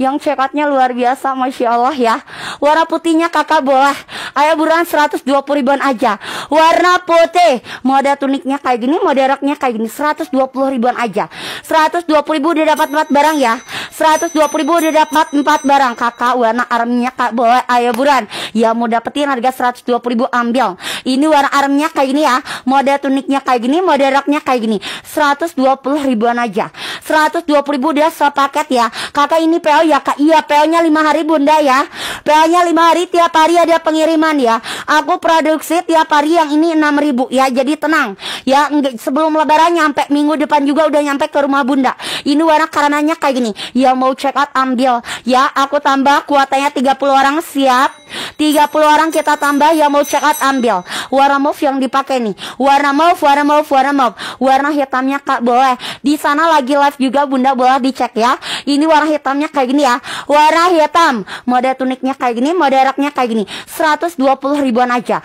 yang cekatnya luar biasa Masya Allah ya Warna putihnya kakak boleh Ayo buruan 120 ribuan aja Warna putih Mode tuniknya kayak gini, mode roknya kayak gini 120 ribuan aja 120 ribu udah dapat 4 barang ya 120 ribu udah dapat 4 barang Kakak warna arminya kak boleh Ayo buruan Ya mau dapetin harga 120 ribu ambil ini warna armnya kayak gini ya. Model tuniknya kayak gini, model roknya kayak gini. 120 ribuan aja. 120 ribu dia paket ya. Kakak ini PO ya kak. Iya PO-nya 5 hari bunda ya. PO-nya 5 hari tiap hari ada pengiriman ya. Aku produksi tiap hari yang ini 6 ribu ya. Jadi tenang ya. Sebelum lebaran nyampe minggu depan juga udah nyampe ke rumah bunda. Ini warna karenanya kayak gini. Ya mau check out ambil ya. Aku tambah kuotanya 30 orang siap 30 orang kita tambah yang mau check out ambil. Warna mauve yang dipakai nih. Warna mauve, warna mauve, warna mauve. Warna hitamnya Kak boleh. Di sana lagi live juga Bunda boleh dicek ya. Ini warna hitamnya kayak gini ya. Warna hitam. Mode tuniknya kayak gini, mode raknya kayak gini. 120 ribuan aja.